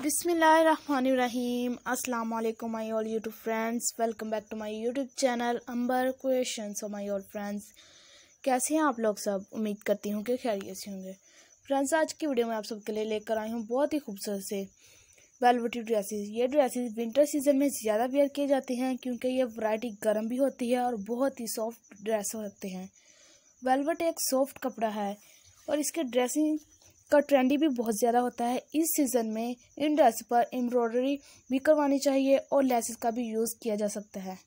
बिसमीम अल्लाम my all YouTube friends welcome back to my YouTube channel अंबर question my all friends कैसे हैं आप लोग सब उम्मीद करती हूँ कि खैरियत से होंगे फ्रेंड्स आज की वीडियो में आप सबके लिए लेकर आई हूँ बहुत ही खूबसूरत से वेलवेटी ड्रेसेस ये ड्रेसेस विंटर सीजन में ज़्यादा वेयर किए जाते हैं क्योंकि ये वैरायटी गर्म भी होती है और बहुत ही सॉफ्ट ड्रेस होते हैं वेलवेट एक सॉफ्ट कपड़ा है और इसके ड्रेसिंग का ट्रेंडी भी बहुत ज़्यादा होता है इस सीज़न में इन ड्रेस पर एम्ब्रॉयडरी भी करवानी चाहिए और लेसेस का भी यूज़ किया जा सकता है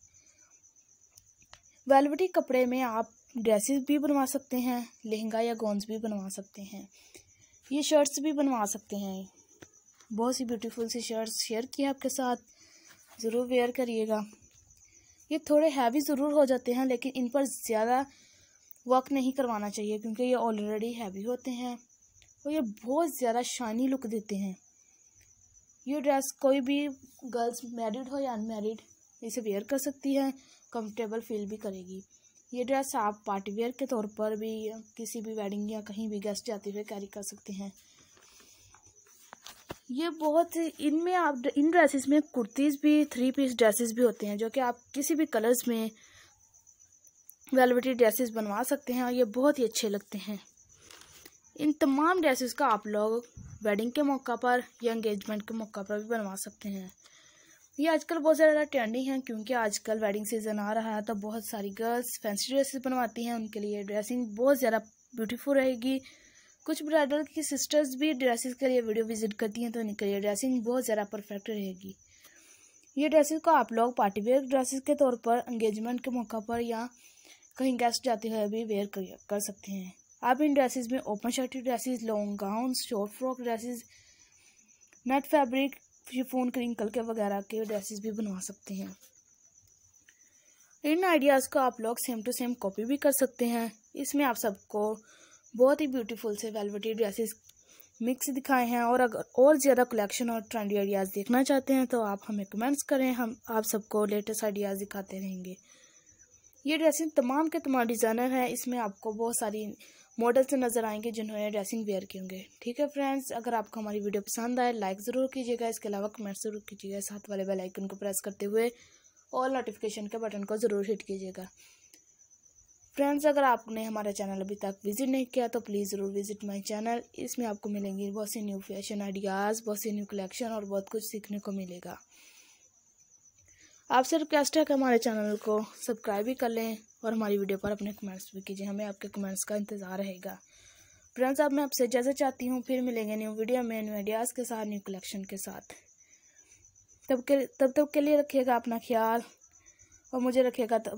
वेलवेटी कपड़े में आप ड्रेसेस भी बनवा सकते हैं लहंगा या गॉन्स भी बनवा सकते हैं ये शर्ट्स भी बनवा सकते हैं बहुत सी ब्यूटीफुल सी शर्ट्स शेयर की आपके साथ ज़रूर वेयर करिएगा ये थोड़े हैवी ज़रूर हो जाते हैं लेकिन इन पर ज़्यादा वर्क नहीं करवाना चाहिए क्योंकि ये ऑलरेडी हैवी होते हैं और ये बहुत ज़्यादा शाइनी लुक देते हैं ये ड्रेस कोई भी गर्ल्स मैरिड हो या अनमेरिड इसे वेयर कर सकती है कंफर्टेबल फील भी करेगी ये ड्रेस आप पार्टी वेयर के तौर पर भी किसी भी वेडिंग या कहीं भी गेस्ट जाते हुए कैरी कर सकते हैं ये बहुत इनमें आप इन ड्रेसेस में कुर्तीज़ भी थ्री पीस ड्रेसेस भी होते हैं जो कि आप किसी भी कलर्स में वेलवेटी ड्रेसेस बनवा सकते हैं और ये बहुत ही अच्छे लगते हैं इन तमाम ड्रेसेस का आप लोग वेडिंग के मौका पर या इंगेजमेंट के मौका पर भी बनवा सकते हैं ये आजकल बहुत ज़्यादा ट्रेंडिंग है क्योंकि आजकल वेडिंग सीज़न आ रहा है तो बहुत सारी गर्ल्स फैंसी ड्रेसेस बनवाती हैं उनके लिए ड्रेसिंग बहुत ज़्यादा ब्यूटीफुल रहेगी कुछ ब्राइडल की सिस्टर्स भी ड्रेसेस के लिए वीडियो विजिट करती हैं तो उनके लिए ड्रेसिंग बहुत ज़्यादा परफेक्ट रहेगी ये ड्रेसेस को आप लोग पार्टी वेयर ड्रेसेस के तौर पर एंगेजमेंट के मौका पर या कहीं गेस्ट जाते हुए भी वेयर कर सकते हैं आप इन ड्रेसेस में open shirt dresses long gown short frock dresses net fabric chiffon crinkle के वगैरह के ड्रेसेस भी बनवा सकते हैं इन आइडियाज़ को आप लोग सेम टू सेम कॉपी भी कर सकते हैं इसमें आप सबको बहुत ही ब्यूटीफुल से वेलवेटेड ड्रेसेस मिक्स दिखाए हैं और अगर और ज़्यादा कलेक्शन और ट्रेंडी आइडियाज़ देखना चाहते हैं तो आप हमें कमेंट्स करें हम आप सबको लेटेस्ट आइडियाज़ दिखाते रहेंगे ये ड्रेसिंग तमाम के तमाम डिज़ाइनर हैं इसमें आपको बहुत सारी मॉडल्स तो नज़र आएंगे जिन्होंने ड्रेसिंग वेयर किए होंगे ठीक है फ्रेंड्स अगर आपको हमारी वीडियो पसंद आए लाइक ज़रूर कीजिएगा इसके अलावा कमेंट ज़रूर कीजिएगा साथ वाले बेल आइकन को प्रेस करते हुए और नोटिफिकेशन के बटन को ज़रूर हिट कीजिएगा फ्रेंड्स अगर आपने हमारा चैनल अभी तक विज़िट नहीं किया तो प्लीज़ ज़रूर विज़िट माई चैनल इसमें आपको मिलेंगी बहुत से न्यू फैशन आइडियाज़ बहुत से न्यू कलेक्शन और बहुत कुछ सीखने को मिलेगा आपसे रिक्वेस्ट है कि हमारे चैनल को सब्सक्राइब भी कर लें और हमारी वीडियो पर अपने कमेंट्स भी कीजिए हमें आपके कमेंट्स का इंतज़ार रहेगा फ्रेंड्स अब मैं आपसे जैसे चाहती हूँ फिर मिलेंगे न्यू वीडियो में न्यू आइडियाज़ के साथ न्यू कलेक्शन के साथ तब के तब तक के लिए रखिएगा अपना ख्याल और मुझे रखिएगा